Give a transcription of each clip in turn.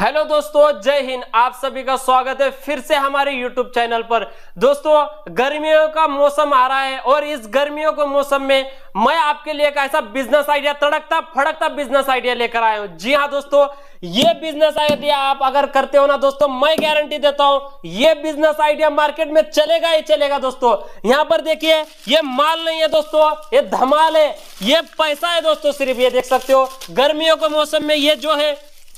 hello दोस्तों जय हिंद आप सभी का स्वागत है फिर से हमारे यूट्यूब चैनल पर दोस्तों गर्मियों का मौसम आ रहा है और इस गर्मियों के मौसम में मैं आपके लिए एक ऐसा बिजनेस आइडिया तड़कता फड़कता बिजनेस आइडिया लेकर आया हूं जी हाँ दोस्तों ये बिजनेस आइडिया आप अगर करते हो ना दोस्तों मैं गारंटी देता हूं ये बिजनेस आइडिया मार्केट में चलेगा ही चलेगा दोस्तों यहां पर देखिए ये माल नहीं है दोस्तों ये धमाल है ये पैसा है दोस्तों सिर्फ ये देख सकते हो गर्मियों के मौसम में ये जो है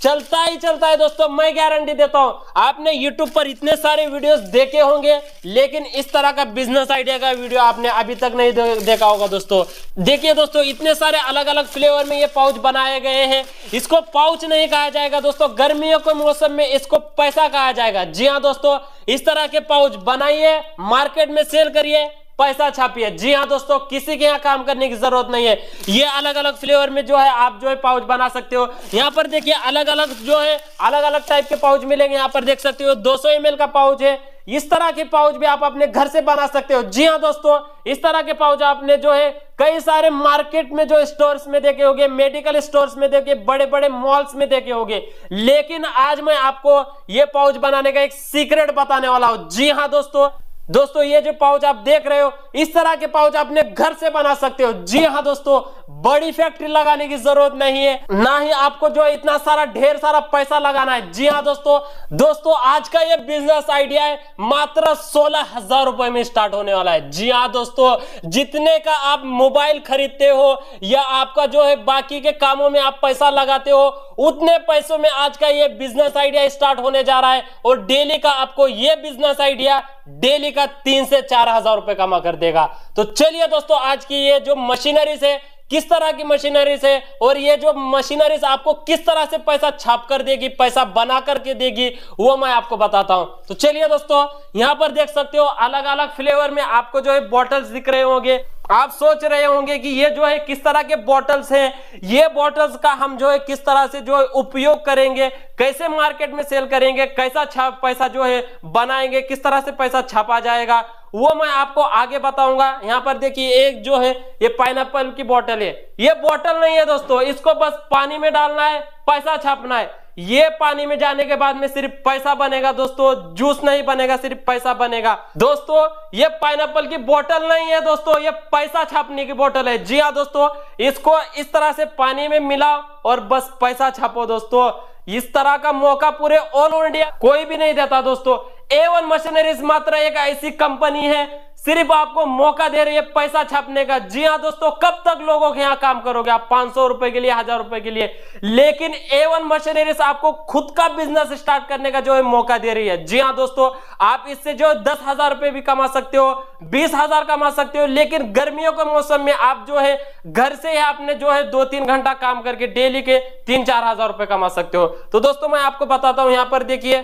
चलता ही चलता है दोस्तों मैं गारंटी देता हूं आपने यूट्यूब पर इतने सारे वीडियोस देखे होंगे लेकिन इस तरह का बिजनेस आइडिया का वीडियो आपने अभी तक नहीं देखा होगा दोस्तों देखिए दोस्तों इतने सारे अलग अलग फ्लेवर में ये पाउच बनाए गए हैं इसको पाउच नहीं कहा जाएगा दोस्तों गर्मियों के मौसम में इसको पैसा कहा जाएगा जी हाँ दोस्तों इस तरह के पाउच बनाइए मार्केट में सेल करिए पैसा छापिए जी हाँ दोस्तों किसी के यहाँ काम करने की जरूरत नहीं है ये अलग अलग फ्लेवर में जो है आप जो है पाउच बना सकते हो यहाँ पर देखिए अलग अलग जो है अलग अलग टाइप के पाउच मिलेंगे यहाँ पर देख सकते हो 200 सौ का पाउच है इस तरह के पाउच भी आप अपने घर से बना सकते हो जी हाँ दोस्तों इस तरह के पाउच आपने जो है कई सारे मार्केट में जो स्टोर्स में देखे होंगे मेडिकल स्टोर्स में देखे बड़े बड़े मॉल्स में देखे होंगे लेकिन आज मैं आपको ये पाउच बनाने का एक सीक्रेट बताने वाला हूं जी हाँ दोस्तों दोस्तों ये जो पाउच आप देख रहे हो इस तरह के पाउच अपने घर से बना सकते हो जी हाँ दोस्तों बड़ी फैक्ट्री लगाने की जरूरत नहीं है ना ही आपको जो इतना सारा ढेर सारा पैसा लगाना है जी हाँ दोस्तों दोस्तों आज का ये बिजनेस आइडिया है मात्र सोलह हजार रुपए में स्टार्ट होने वाला है जी हाँ दोस्तों जितने का आप मोबाइल खरीदते हो या आपका जो है बाकी के कामों में आप पैसा लगाते हो उतने पैसों में आज का ये बिजनेस आइडिया स्टार्ट होने जा रहा है और डेली का आपको ये बिजनेस आइडिया डेली का तीन से चार हजार रुपए कमा कर देगा तो चलिए दोस्तों आज की ये जो मशीनरीज है किस तरह की मशीनरी है और ये जो मशीनरी आपको किस तरह से पैसा छाप कर देगी पैसा बना करके देगी वो मैं आपको बताता हूं तो चलिए दोस्तों यहां पर देख सकते हो अलग अलग फ्लेवर में आपको जो है बॉटल्स दिख रहे होंगे आप सोच रहे होंगे कि ये जो है किस तरह के बॉटल्स हैं ये बॉटल्स का हम जो है किस तरह से जो है उपयोग करेंगे कैसे मार्केट में सेल करेंगे कैसा छाप पैसा जो है बनाएंगे किस तरह से पैसा छापा जाएगा वो मैं आपको आगे बताऊंगा यहाँ पर देखिए एक जो है ये पाइन की बॉटल है ये बॉटल नहीं है दोस्तों इसको बस पानी में डालना है पैसा छापना है ये पानी में जाने के बाद में सिर्फ पैसा बनेगा दोस्तों जूस नहीं बनेगा सिर्फ पैसा बनेगा दोस्तों ये पाइन की बोतल नहीं है दोस्तों ये पैसा छापने की बोतल है जी हाँ दोस्तों इसको इस तरह से पानी में मिलाओ और बस पैसा छापो दोस्तों इस तरह का मौका पूरे ऑल इंडिया कोई भी नहीं देता दोस्तों ए वन मशीनरीज मात्र एक ऐसी कंपनी है सिर्फ आपको मौका दे रही है पैसा छापने का जी हाँ दोस्तों कब तक लोगों के यहाँ काम करोगे आप पांच सौ रुपए के लिए हजार रुपए के लिए लेकिन ए वन मशीनरी आपको खुद का बिजनेस स्टार्ट करने का जो है मौका दे रही है जी हाँ दोस्तों आप इससे जो दस हजार रुपए भी कमा सकते हो बीस हजार कमा सकते हो लेकिन गर्मियों के मौसम में आप जो है घर से ही आपने जो है दो तीन घंटा काम करके डेली के तीन चार हजार रुपए कमा सकते हो तो दोस्तों मैं आपको बताता हूं यहाँ पर देखिए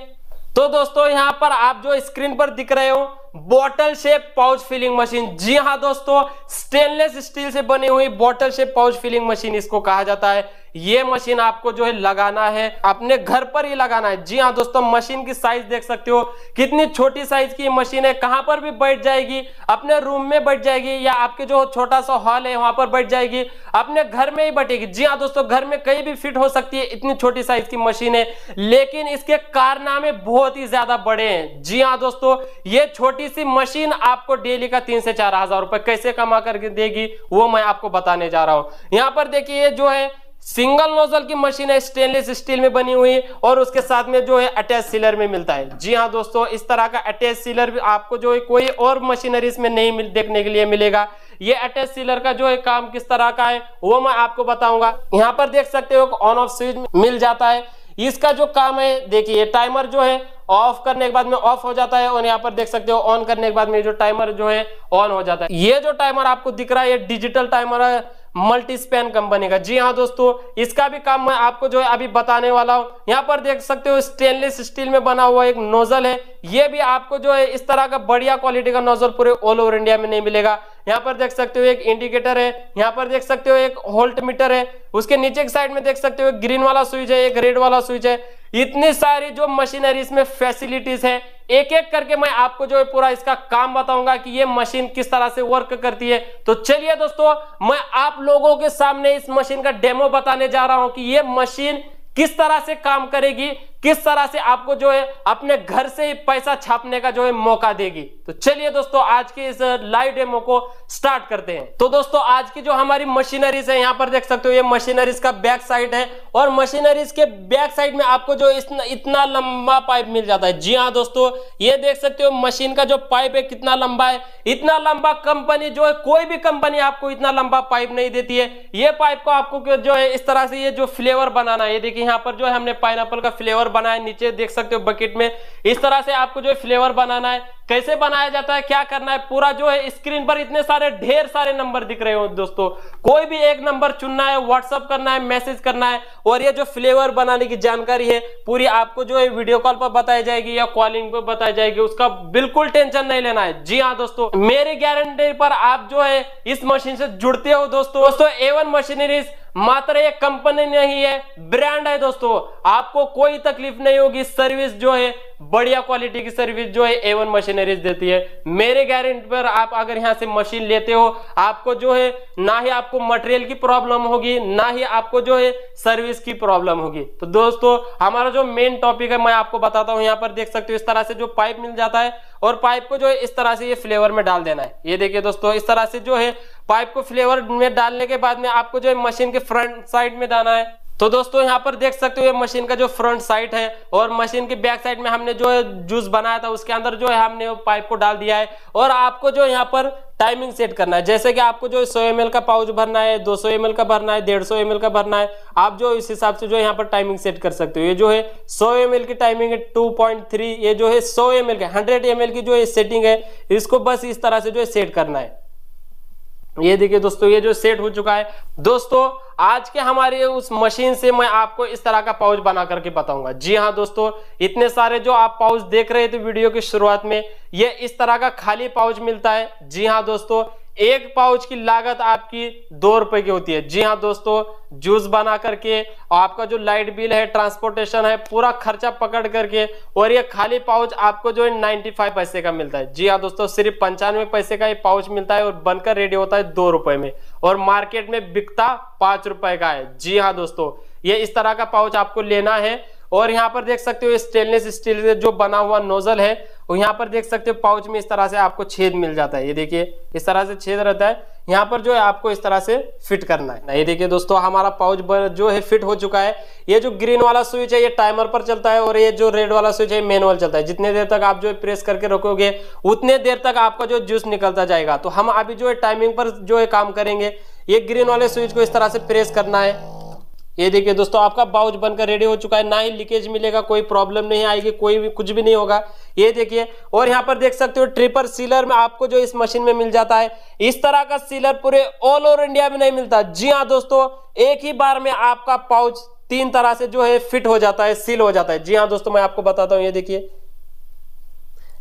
तो दोस्तों यहाँ पर आप जो स्क्रीन पर दिख रहे हो bottle shape pouch filling machine जी हाँ दोस्तों स्टेनलेस स्टील से बनी हुई bottle shape pouch filling machine इसको कहा जाता है ये मशीन आपको जो है लगाना है अपने घर पर ही लगाना है जी हाँ दोस्तों मशीन की साइज देख सकते हो कितनी छोटी साइज की मशीन है कहां पर भी बैठ जाएगी अपने रूम में बैठ जाएगी या आपके जो छोटा सा हॉल है वहां पर बैठ जाएगी अपने घर में ही बैठेगी जी हाँ दोस्तों घर में कहीं भी फिट हो सकती है इतनी छोटी साइज की मशीन है लेकिन इसके कारनामे बहुत ही ज्यादा बड़े हैं जी हाँ दोस्तों ये छोटी सी मशीन आपको डेली का तीन से चार हजार रुपए कैसे कमा करके देगी वो मैं आपको बताने जा रहा हूं यहां पर देखिए जो है सिंगल नोजल की मशीन है स्टेनलेस स्टील में बनी हुई और उसके साथ में जो है अटैच सीलर में मिलता है जी हाँ दोस्तों इस तरह का अटैच सीलर भी आपको जो है कोई और मशीनरी इसमें नहीं मिल, देखने के लिए मिलेगा ये अटैच सीलर का जो है काम किस तरह का है वो मैं आपको बताऊंगा यहाँ पर देख सकते हो ऑन ऑफ स्विच मिल जाता है इसका जो काम है देखिए टाइमर जो है ऑफ करने के बाद में ऑफ हो जाता है और यहाँ पर देख सकते हो ऑन करने के बाद में जो टाइमर जो है ऑन हो जाता है ये जो टाइमर आपको दिख रहा है ये डिजिटल टाइमर है मल्टी स्पेन कंपनी का जी हाँ दोस्तों इसका भी काम मैं आपको जो है अभी बताने वाला हूँ यहाँ पर देख सकते हो स्टेनलेस स्टील में बना हुआ एक नोजल है ये भी आपको जो है इस तरह का बढ़िया क्वालिटी का नोजल पूरे ऑल ओवर इंडिया में नहीं मिलेगा यहाँ पर देख सकते हो एक इंडिकेटर है यहाँ पर देख सकते हो एक होल्ट मीटर है उसके नीचे के साइड में देख सकते हो ग्रीन वाला स्विच है एक रेड वाला स्विच है इतनी सारी जो मशीनरी इसमें फैसिलिटीज है एक एक करके मैं आपको जो है पूरा इसका काम बताऊंगा कि ये मशीन किस तरह से वर्क करती है तो चलिए दोस्तों मैं आप लोगों के सामने इस मशीन का डेमो बताने जा रहा हूं कि ये मशीन किस तरह से काम करेगी किस तरह से आपको जो है अपने घर से ही पैसा छापने का जो है मौका देगी तो चलिए दोस्तों आज के इस लाइव डेमो को स्टार्ट करते हैं तो दोस्तों आज की जो हमारी मशीनरीज है यहाँ पर देख सकते हो ये मशीनरीज का बैक साइड है और मशीनरीज के बैक साइड में आपको जो इतना, इतना लंबा पाइप मिल जाता है जी हाँ दोस्तों ये देख सकते हो मशीन का जो पाइप है कितना लंबा है इतना लंबा कंपनी जो है कोई भी कंपनी आपको इतना लंबा पाइप नहीं देती है ये पाइप को आपको जो है इस तरह से ये जो फ्लेवर बनाना है ये देखिए यहाँ पर जो है हमने पाइन का फ्लेवर फ्लेवर बनाए नीचे देख सकते हो बकेट में इस तरह से आपको जो है फ्लेवर बनाना है कैसे बनाया जाता है क्या करना है पूरा जो है स्क्रीन पर इतने सारे ढेर सारे नंबर दिख रहे हो दोस्तों कोई भी एक नंबर चुनना है व्हाट्सअप करना है मैसेज करना है और ये जो फ्लेवर बनाने की जानकारी है पूरी आपको जो है वीडियो कॉल पर बताई जाएगी या कॉलिंग पर बताई जाएगी उसका बिल्कुल टेंशन नहीं लेना है जी हाँ दोस्तों मेरी गारंटी पर आप जो है इस मशीन से जुड़ते हो दोस्तों दोस्तों एवन मशीनरीज मात्र एक कंपनी नहीं है ब्रांड है दोस्तों आपको कोई तकलीफ नहीं होगी सर्विस जो है बढ़िया क्वालिटी की सर्विस जो है एवन मशीनरीज देती है मेरे गारंटी पर आप अगर यहाँ से मशीन लेते हो आपको जो है ना ही आपको मटेरियल की प्रॉब्लम होगी ना ही आपको जो है सर्विस की प्रॉब्लम होगी तो दोस्तों हमारा जो मेन टॉपिक है मैं आपको बताता हूँ यहाँ पर देख सकते हो इस तरह से जो पाइप मिल जाता है और पाइप को जो है इस तरह से ये फ्लेवर में डाल देना है ये देखिए दोस्तों इस तरह से जो है पाइप को फ्लेवर में डालने के बाद में आपको जो है मशीन के फ्रंट साइड में डालना है तो दोस्तों यहाँ पर देख सकते हो ये मशीन का जो फ्रंट साइड है और मशीन के बैक साइड में हमने जो जूस बनाया था उसके अंदर जो है हमने पाइप को डाल दिया है और आपको जो यहाँ पर टाइमिंग सेट करना है जैसे कि आपको जो 100 एम का पाउच भरना है 200 एम का भरना है 150 एम का भरना है आप जो इस हिसाब से जो यहाँ पर टाइमिंग सेट कर सकते हो ये जो है 100 एम की टाइमिंग है 2.3 ये जो है 100 एम के 100 एम की जो ये सेटिंग है इसको बस इस तरह से जो है सेट करना है तो ये देखिए दोस्तों ये जो सेट हो चुका है दोस्तों आज के हमारे उस मशीन से मैं आपको इस तरह का पाउच बना करके बताऊंगा जी हाँ दोस्तों इतने सारे जो आप पाउच देख रहे थे वीडियो की शुरुआत में ये इस तरह का खाली पाउच मिलता है जी हाँ दोस्तों एक पाउच की लागत आपकी दो रुपए की होती है जी हाँ दोस्तों जूस बना करके आपका जो लाइट बिल है ट्रांसपोर्टेशन है पूरा खर्चा पकड़ करके और ये खाली पाउच आपको जो है नाइन्टी फाइव पैसे का मिलता है जी हाँ दोस्तों सिर्फ पंचानवे पैसे का ये पाउच मिलता है और बनकर रेडी होता है दो रुपए में और मार्केट में बिकता पांच रुपए का है जी हाँ दोस्तों ये इस तरह का पाउच आपको लेना है और यहाँ पर देख सकते हो स्टेनलेस स्टील से जो बना हुआ नोजल है और यहाँ पर देख सकते हो पाउच में इस तरह से आपको छेद मिल जाता है ये देखिए इस तरह से छेद रहता है यहाँ पर जो है आपको इस तरह से फिट करना है ये देखिए दोस्तों हमारा पाउच जो है फिट हो चुका है ये जो ग्रीन वाला स्विच है ये टाइमर पर चलता है और ये जो रेड वाला स्विच है मेनुअल चलता है जितने देर तक आप जो प्रेस करके रखोगे उतने देर तक आपका जो जूस निकलता जाएगा तो हम अभी जो है टाइमिंग पर जो है काम करेंगे ये ग्रीन वाले स्विच को इस तरह से प्रेस करना है ये देखिए दोस्तों आपका बाउच बनकर रेडी हो चुका है ना ही लीकेज मिलेगा कोई प्रॉब्लम नहीं आएगी कोई भी कुछ भी नहीं होगा ये देखिए और यहाँ पर देख सकते हो ट्रिपर सीलर में आपको जो इस मशीन में मिल जाता है इस तरह का सीलर पूरे ऑल ओवर इंडिया में नहीं मिलता जी हाँ दोस्तों एक ही बार में आपका पाउच तीन तरह से जो है फिट हो जाता है सील हो जाता है जी हाँ दोस्तों मैं आपको बताता हूँ ये देखिए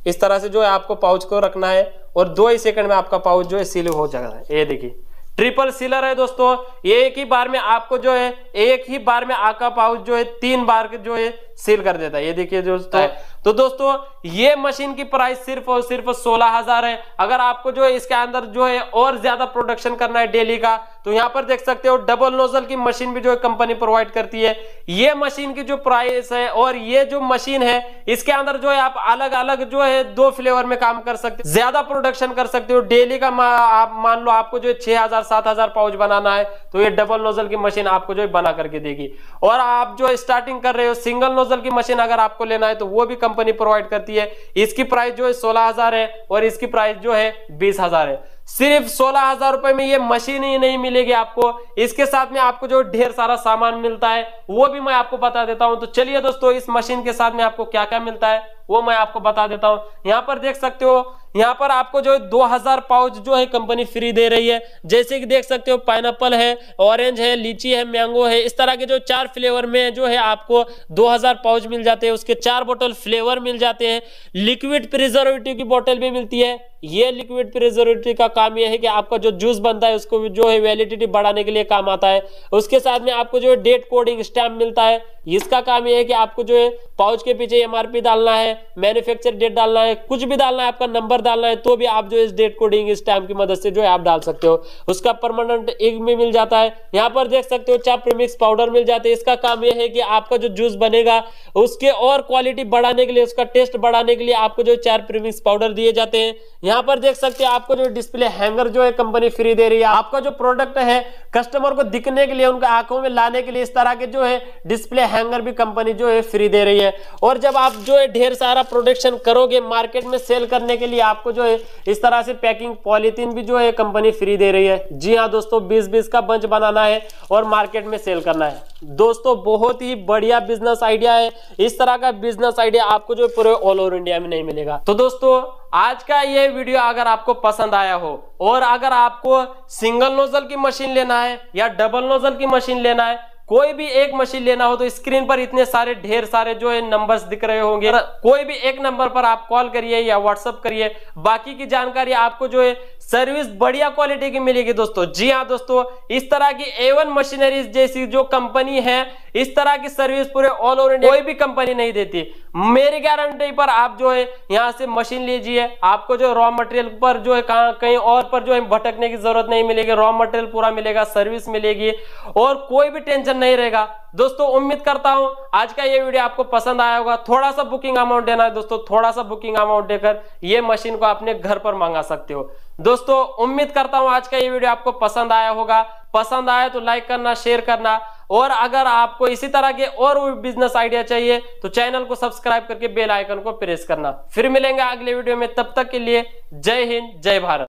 इस तरह से जो है आपको पाउच को रखना है और दो ही सेकंड में आपका पाउच जो है सील हो जाता है ये देखिए ट्रिपल सीलर है दोस्तों एक ही बार में आपको जो है एक ही बार में आका पाउच जो है तीन बार जो है सेल कर देता है ये देखिए दोस्तों तो दोस्तों ये मशीन की प्राइस सिर्फ और सिर्फ सोलह हजार है अगर आपको जो है इसके अंदर जो है और ज्यादा प्रोडक्शन करना है डेली का तो यहाँ पर देख सकते हो डबल नोजल की मशीन भी जो है कंपनी प्रोवाइड करती है ये मशीन की जो प्राइस है और ये जो मशीन है इसके अंदर जो है आप अलग अलग जो है दो फ्लेवर में काम कर सकते ज्यादा प्रोडक्शन कर सकते हो डेली का आप मान लो आपको जो है छह हजार सात हजार पाउच बनाना है तो ये डबल नोजल की मशीन आपको जो है बना करके देगी और आप जो स्टार्टिंग कर रहे हो सिंगल नोजल डिस्पोजल की मशीन अगर आपको लेना है तो वो भी कंपनी प्रोवाइड करती है इसकी प्राइस जो है सोलह हजार है और इसकी प्राइस जो है बीस हजार है सिर्फ सोलह हजार रुपए में ये मशीन ही नहीं मिलेगी आपको इसके साथ में आपको जो ढेर सारा सामान मिलता है वो भी मैं आपको बता देता हूं तो चलिए दोस्तों इस मशीन के साथ में आपको क्या क्या मिलता है वो मैं आपको बता देता हूँ यहाँ पर देख सकते हो यहाँ पर आपको जो दो हजार पाउच जो है कंपनी फ्री दे रही है जैसे कि देख सकते हो पाइन है ऑरेंज है लीची है मैंगो है इस तरह के जो चार फ्लेवर में जो है आपको दो हजार पाउच मिल जाते हैं उसके चार बोतल फ्लेवर मिल जाते हैं लिक्विड प्रिजर्वेटिव की बोतल भी मिलती है ये लिक्विड प्रिजर्वेटिव का काम यह है कि आपका जो जूस बनता है उसको जो है वैलिडिटी बढ़ाने के लिए काम आता है उसके साथ में आपको जो है डेट कोडिंग स्टैम्प मिलता है इसका काम यह है कि आपको जो है पाउच के पीछे एमआरपी डालना है मैन्युफैक्चर डेट डालना है कुछ भी डालना है आपका नंबर डालना है तो भी आप जो इस डेट कोडिंग इस टाइम की मदद से जो है आप डाल सकते हो उसका परमानेंट एग में मिल जाता है यहाँ पर देख सकते हो चाप प्रीमिक्स पाउडर मिल जाते हैं इसका काम यह है कि आपका जो जूस बनेगा उसके और क्वालिटी बढ़ाने के लिए उसका टेस्ट बढ़ाने के लिए आपको जो चार प्रीमिक्स पाउडर दिए जाते हैं यहाँ पर देख सकते हो आपको जो डिस्प्ले हैंगर जो है कंपनी फ्री दे रही है आपका जो प्रोडक्ट है कस्टमर को दिखने के लिए उनका आंखों में लाने के लिए इस तरह के जो है डिस्प्ले हैंगर भी कंपनी जो है फ्री दे रही है और जब आप जो है ढेर सारे सारा प्रोडक्शन करोगे मार्केट में सेल करने के लिए आपको जो है इस तरह से पैकिंग पॉलिथीन भी जो है कंपनी फ्री दे रही है जी हाँ दोस्तों बीस बीस का बंच बनाना है और मार्केट में सेल करना है दोस्तों बहुत ही बढ़िया बिजनेस आइडिया है इस तरह का बिजनेस आइडिया आपको जो पूरे ऑल ओवर इंडिया में नहीं मिलेगा तो दोस्तों आज का ये वीडियो अगर आपको पसंद आया हो और अगर आपको सिंगल नोजल की मशीन लेना है या डबल नोजल की मशीन लेना है कोई भी एक मशीन लेना हो तो स्क्रीन पर इतने सारे ढेर सारे जो है नंबर्स दिख रहे होंगे कोई भी एक नंबर पर आप कॉल करिए या व्हाट्सअप करिए बाकी की जानकारी आपको जो है सर्विस बढ़िया क्वालिटी की मिलेगी दोस्तों जी हाँ दोस्तों इस तरह की एवन मशीनरी जैसी जो कंपनी है इस तरह की सर्विस पूरे ऑल ओवर इंडिया कोई भी कंपनी नहीं देती मेरी गारंटी पर आप जो है यहाँ से मशीन लीजिए आपको जो रॉ मटेरियल पर जो है कहीं और पर जो है भटकने की जरूरत नहीं मिलेगी रॉ मटेरियल पूरा मिलेगा सर्विस मिलेगी और कोई भी टेंशन नहीं रहेगा दोस्तों उम्मीद करता हूं आज का ये वीडियो आपको पसंद आया होगा थोड़ा सा बुकिंग अमाउंट देना है दोस्तों थोड़ा सा बुकिंग अमाउंट देकर ये मशीन को अपने घर पर मंगा सकते हो दोस्तों उम्मीद करता हूं आज का ये वीडियो आपको पसंद आया होगा पसंद आया तो लाइक करना शेयर करना और अगर आपको इसी तरह के और बिजनेस आइडिया चाहिए तो चैनल को सब्सक्राइब करके बेल आइकन को प्रेस करना फिर मिलेंगे अगले वीडियो में तब तक के लिए जय हिंद जय भारत